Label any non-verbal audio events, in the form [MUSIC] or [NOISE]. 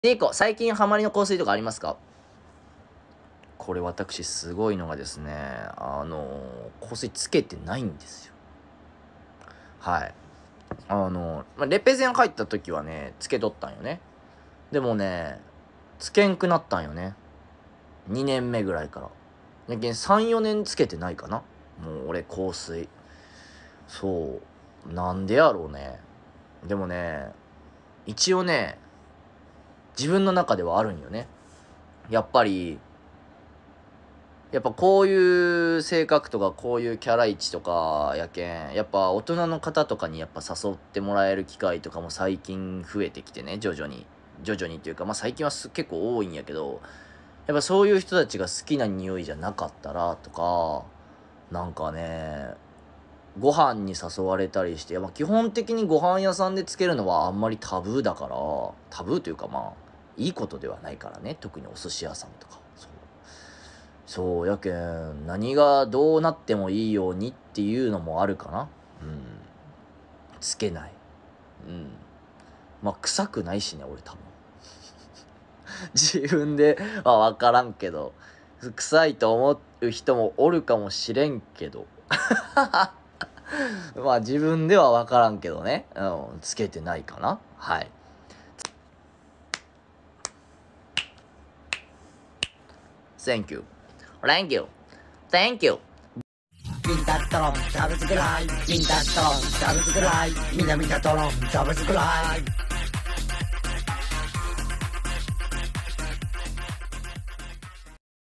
でいこ最近ハマりの香水とかありますかこれ私すごいのがですねあの香水つけてないんですよはいあの、まレペゼン入った時はねつけとったんよねでもねつけんくなったんよね2年目ぐらいから34年つけてないかなもう俺香水そうなんでやろうね。でもね、一応ね、自分の中ではあるんよね。やっぱり、やっぱこういう性格とかこういうキャラ位置とかやけん、やっぱ大人の方とかにやっぱ誘ってもらえる機会とかも最近増えてきてね、徐々に。徐々にっていうか、まあ最近は結構多いんやけど、やっぱそういう人たちが好きな匂いじゃなかったらとか、なんかね、ご飯に誘われたりして、まあ、基本的にご飯屋さんでつけるのはあんまりタブーだからタブーというかまあいいことではないからね特にお寿司屋さんとかそうそうやけん何がどうなってもいいようにっていうのもあるかなうんつけないうんまあ臭くないしね俺多分 [LAUGHS] 自分では分からんけど臭いと思う人もおるかもしれんけど [LAUGHS] [LAUGHS] まあ自分では分からんけどね、うん、つけてないかな。はい。センキュー you. Thank you. t みんなトロン、食べづくらい。みんトロン、食べづくらい。みんな見たトロン、食べづくらい。